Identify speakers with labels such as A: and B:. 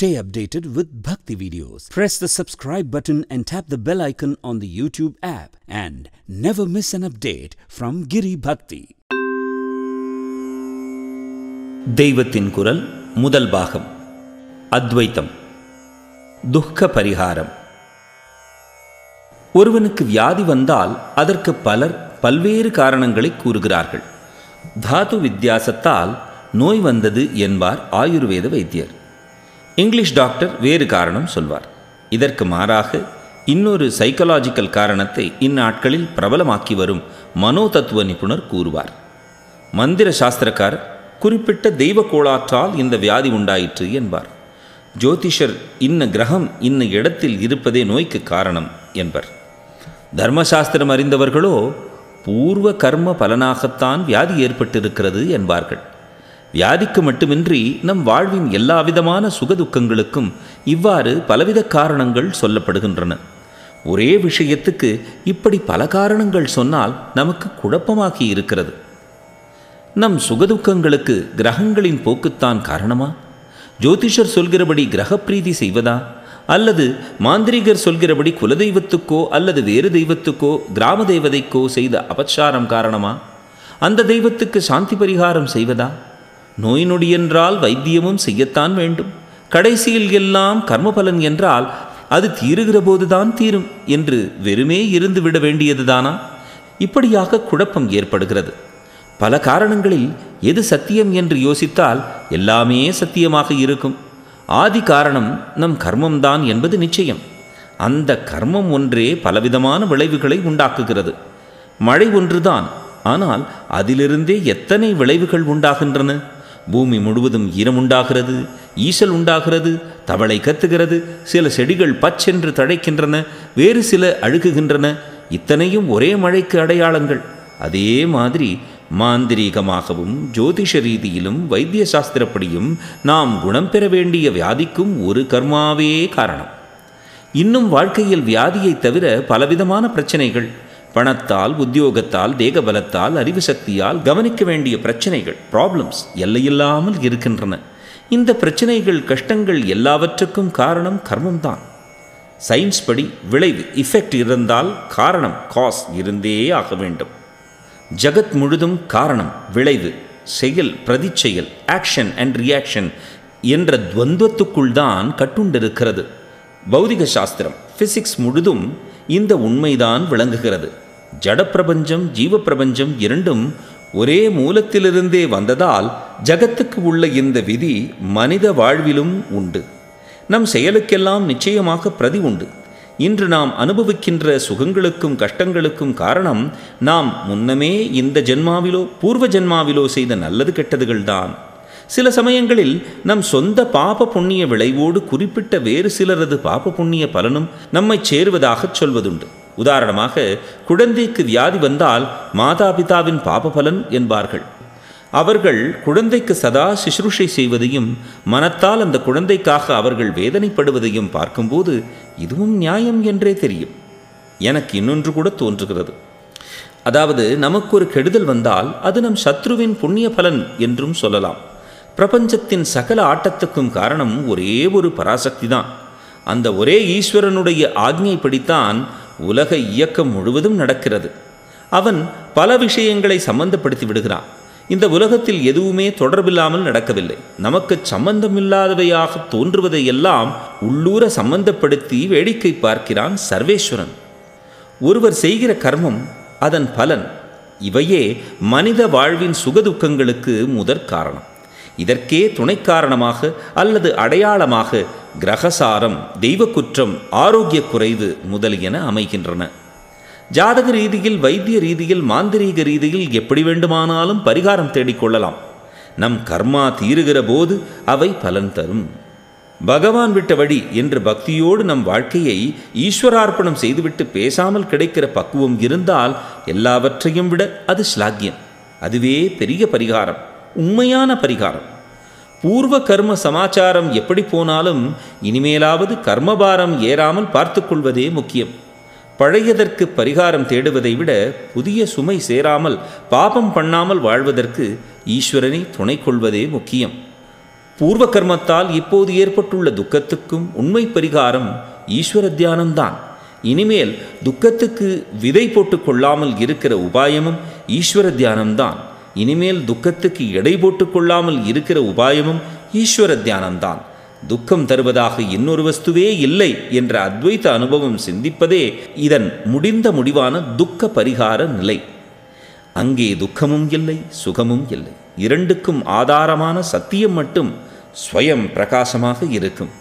A: Stay updated with Bhakti videos. Press the subscribe button and tap the bell icon on the YouTube app and never miss an update from Giri Bhakti. தெய்வத்தின் குரல் முதல் பாகம் அத்வைத்தம் துக்க பரிகாரம் ஒருவனுக்கு வியாதி வந்தால் அதற்கு பலர் பல்வேறு காரணங்களை கூறுகிறார்கள் தாது வித்தியாசத்தால் நோய் வந்தது என்பார் ஆயுர்வேத வைத்தியர் இங்கிலீஷ் டாக்டர் வேறு காரணம் சொல்வார் இதற்கு மாறாக இன்னொரு சைக்கலாஜிக்கல் காரணத்தை இந்நாட்களில் பிரபலமாக்கி வரும் மனோ தத்துவ நிபுணர் கூறுவார் மந்திர சாஸ்திரக்காரர் குறிப்பிட்ட தெய்வ கோளாற்றால் இந்த வியாதி உண்டாயிற்று என்பார் ஜோதிஷர் இன்ன கிரகம் இன்ன இடத்தில் இருப்பதே நோய்க்கு காரணம் என்பர் தர்மசாஸ்திரம் அறிந்தவர்களோ பூர்வ கர்ம பலனாகத்தான் வியாதி ஏற்பட்டிருக்கிறது என்பார்கள் வியாதிக்கு மட்டுமின்றி நம் வாழ்வின் எல்லாவிதமான சுகதுக்கங்களுக்கும் இவ்வாறு பலவித காரணங்கள் சொல்லப்படுகின்றன ஒரே விஷயத்துக்கு இப்படி பல காரணங்கள் சொன்னால் நமக்கு குழப்பமாகி இருக்கிறது நம் சுகதுக்கங்களுக்கு கிரகங்களின் போக்குத்தான் காரணமா ஜோதிஷர் சொல்கிறபடி கிரகப்பிரீதி செய்வதா அல்லது மாந்திரிகர் சொல்கிறபடி குலதெய்வத்துக்கோ அல்லது வேறு தெய்வத்துக்கோ கிராம தெய்வதைக்கோ செய்த அபச்சாரம் காரணமா அந்த தெய்வத்துக்கு சாந்தி பரிகாரம் செய்வதா நோய் நொடியென்றால் வைத்தியமும் செய்யத்தான் வேண்டும் கடைசியில் எல்லாம் கர்மபலன் என்றால் அது தீருகிற போதுதான் தீரும் என்று வெறுமே இருந்து விட வேண்டியதுதானா இப்படியாக குழப்பம் ஏற்படுகிறது பல காரணங்களில் எது சத்தியம் என்று யோசித்தால் எல்லாமே சத்தியமாக இருக்கும் ஆதி காரணம் நம் கர்மம்தான் என்பது நிச்சயம் அந்த கர்மம் ஒன்றே பலவிதமான விளைவுகளை உண்டாக்குகிறது மழை ஒன்றுதான் ஆனால் அதிலிருந்தே எத்தனை விளைவுகள் உண்டாகின்றன பூமி முழுவதும் உண்டாகிறது ஈசல் உண்டாகிறது தவளை கத்துகிறது சில செடிகள் பச்சென்று தழைக்கின்றன வேறு சில அழுகுகின்றன இத்தனையும் ஒரே மழைக்கு அடையாளங்கள் அதே மாதிரி மாந்திரீகமாகவும் ஜோதிஷ ரீதியிலும் வைத்திய சாஸ்திரப்படியும் நாம் குணம் பெற வேண்டிய வியாதிக்கும் ஒரு கர்மாவே காரணம் இன்னும் வாழ்க்கையில் வியாதியை தவிர பலவிதமான பிரச்சனைகள் பணத்தால் உத்தியோகத்தால் தேகபலத்தால் அறிவு சக்தியால் கவனிக்க வேண்டிய பிரச்சனைகள் ப்ராப்ளம்ஸ் எல்லையில்லாமல் இருக்கின்றன இந்த பிரச்சனைகள் கஷ்டங்கள் எல்லாவற்றுக்கும் காரணம் கர்மம்தான் சயின்ஸ் படி விளைவு இஃபெக்ட் இருந்தால் காரணம் காஸ் இருந்தே ஆக வேண்டும் ஜகத் முழுதும் காரணம் விளைவு செயல் பிரதிச்செயல் ஆக்ஷன் அண்ட் ரியாக்ஷன் என்ற துவந்தத்துக்குள் தான் கட்டுண்டிருக்கிறது பௌதிக சாஸ்திரம் ஃபிசிக்ஸ் முழுதும் இந்த உண்மைதான் விளங்குகிறது ஜடப்பிரபஞ்சம் ஜீவப்பிரபஞ்சம் இரண்டும் ஒரே மூலத்திலிருந்தே வந்ததால் ஜகத்துக்கு உள்ள இந்த விதி மனித வாழ்விலும் உண்டு நம் செயலுக்கெல்லாம் நிச்சயமாக பிரதி உண்டு இன்று நாம் அனுபவிக்கின்ற சுகங்களுக்கும் கஷ்டங்களுக்கும் காரணம் நாம் முன்னமே இந்த ஜென்மாவிலோ பூர்வ ஜென்மாவிலோ செய்த நல்லது கெட்டதுகள்தான் சில சமயங்களில் நம் சொந்த பாப புண்ணிய விளைவோடு குறிப்பிட்ட வேறு சிலரது பாப புண்ணிய பலனும் நம்மை சேருவதாக சொல்வதுண்டு உதாரணமாக குழந்தைக்கு வியாதி வந்தால் மாதாபிதாவின் பாப பலன் என்பார்கள் அவர்கள் குழந்தைக்கு சதா சுசுரூஷை செய்வதையும் மனத்தால் அந்த குழந்தைக்காக அவர்கள் வேதனைப்படுவதையும் பார்க்கும்போது இதுவும் நியாயம் என்றே தெரியும் எனக்கு இன்னொன்று கூட தோன்றுகிறது அதாவது நமக்கு ஒரு கெடுதல் வந்தால் அது நம் சத்ருவின் புண்ணிய பலன் என்றும் சொல்லலாம் பிரபஞ்சத்தின் சகல ஆட்டத்துக்கும் காரணம் ஒரே ஒரு பராசக்தி தான் அந்த ஒரே ஈஸ்வரனுடைய ஆக்ஞைப்படித்தான் உலக இயக்கம் முழுவதும் நடக்கிறது அவன் பல விஷயங்களை சம்பந்தப்படுத்தி விடுகிறான் இந்த உலகத்தில் எதுவுமே தொடர்பில்லாமல் நடக்கவில்லை நமக்கு சம்பந்தமில்லாதவையாக தோன்றுவதையெல்லாம் உள்ளூர சம்பந்தப்படுத்தி வேடிக்கை பார்க்கிறான் சர்வேஸ்வரன் ஒருவர் செய்கிற கர்மம் அதன் பலன் இவையே மனித வாழ்வின் சுகதுக்கங்களுக்கு முதற் காரணம் இதற்கே துணைக்காரணமாக அல்லது அடையாளமாக கிரகசாரம் தெய்வக்குற்றம் ஆரோக்கிய குறைவு முதலியன அமைகின்றன ஜாதக ரீதியில் வைத்திய ரீதியில் மாந்திரீக ரீதியில் எப்படி வேண்டுமானாலும் பரிகாரம் தேடிக்கொள்ளலாம் நம் கர்மா தீருகிற போது அவை பலன் தரும் பகவான் விட்ட வழி என்று பக்தியோடு நம் வாழ்க்கையை ஈஸ்வரார்ப்பணம் செய்துவிட்டு பேசாமல் கிடைக்கிற பக்குவம் இருந்தால் எல்லாவற்றையும் விட அது ஸ்லாக்கியம் அதுவே பெரிய பரிகாரம் உண்மையான பரிகாரம் பூர்வ கர்ம சமாச்சாரம் எப்படி போனாலும் இனிமேலாவது கர்மபாரம் ஏறாமல் பார்த்துக்கொள்வதே முக்கியம் பழையதற்கு பரிகாரம் தேடுவதை விட புதிய சுமை சேராமல் பாபம் பண்ணாமல் வாழ்வதற்கு ஈஸ்வரனை துணை கொள்வதே முக்கியம் பூர்வ கர்மத்தால் இப்போது ஏற்பட்டுள்ள துக்கத்துக்கும் உண்மை பரிகாரம் ஈஸ்வர தியானம்தான் இனிமேல் துக்கத்துக்கு விதை போட்டு கொள்ளாமல் இருக்கிற உபாயமும் ஈஸ்வர தியானம்தான் இனிமேல் துக்கத்துக்கு எடை போட்டுக்கொள்ளாமல் இருக்கிற உபாயமும் ஈஸ்வர தியானம்தான் துக்கம் தருவதாக இன்னொரு வஸ்துவே இல்லை என்ற அத்வைத அனுபவம் சிந்திப்பதே இதன் முடிந்த முடிவான துக்க பரிகார நிலை அங்கே துக்கமும் இல்லை சுகமும் இல்லை இரண்டுக்கும் ஆதாரமான சத்தியம் மட்டும் ஸ்வயம் பிரகாசமாக இருக்கும்